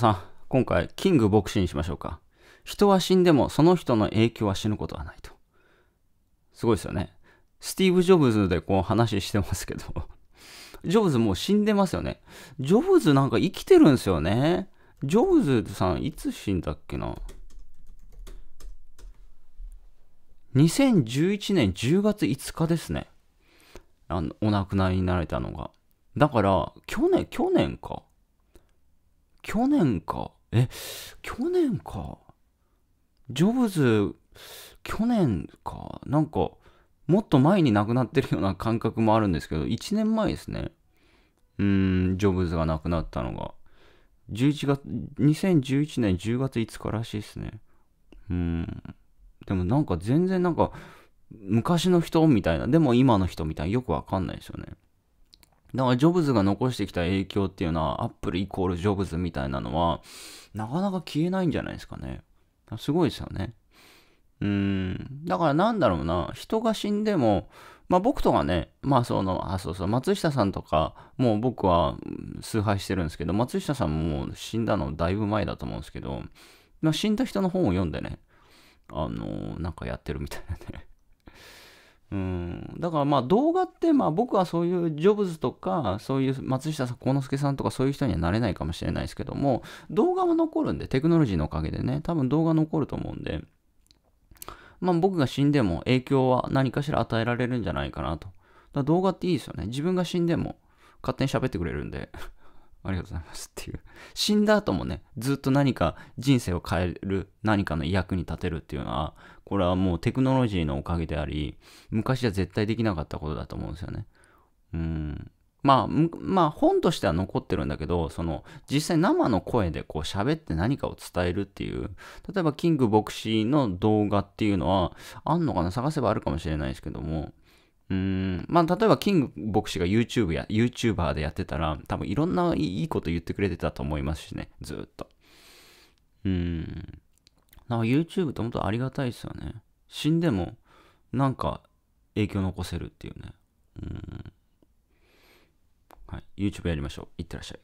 さん、今回、キング牧師にしましょうか。人は死んでも、その人の影響は死ぬことはないと。すごいですよね。スティーブ・ジョブズでこう話してますけど、ジョブズもう死んでますよね。ジョブズなんか生きてるんですよね。ジョブズさん、いつ死んだっけな。2011年10月5日ですね。あのお亡くなりになられたのが。だから、去年、去年か。去年か。え、去年か。ジョブズ、去年か。なんか、もっと前に亡くなってるような感覚もあるんですけど、1年前ですね。うーん、ジョブズが亡くなったのが。11月、2011年10月5日らしいですね。うーん。でもなんか全然なんか、昔の人みたいな、でも今の人みたいな、よくわかんないですよね。だからジョブズが残してきた影響っていうのは、アップルイコールジョブズみたいなのは、なかなか消えないんじゃないですかね。すごいですよね。うん。だからなんだろうな、人が死んでも、まあ僕とかね、まあその、あ、そうそう、松下さんとか、もう僕は崇拝してるんですけど、松下さんももう死んだのだいぶ前だと思うんですけど、まあ、死んだ人の本を読んでね、あのー、なんかやってるみたいなね。うん、だからまあ動画ってまあ僕はそういうジョブズとかそういう松下幸之助さんとかそういう人にはなれないかもしれないですけども動画は残るんでテクノロジーのおかげでね多分動画残ると思うんでまあ僕が死んでも影響は何かしら与えられるんじゃないかなとだ動画っていいですよね自分が死んでも勝手に喋ってくれるんでありがとうございますっていう。死んだ後もね、ずっと何か人生を変える、何かの役に立てるっていうのは、これはもうテクノロジーのおかげであり、昔は絶対できなかったことだと思うんですよね。うん。まあ、まあ、本としては残ってるんだけど、その、実際生の声でこう喋って何かを伝えるっていう、例えばキング牧師の動画っていうのは、あんのかな探せばあるかもしれないですけども、うん、まあ、例えば、キング牧師が YouTube や、YouTuber でやってたら、多分いろんないいこと言ってくれてたと思いますしね、ずっと。うん。なんか YouTube って本当ありがたいですよね。死んでも、なんか影響残せるっていうね。うん。はい。YouTube やりましょう。いってらっしゃい。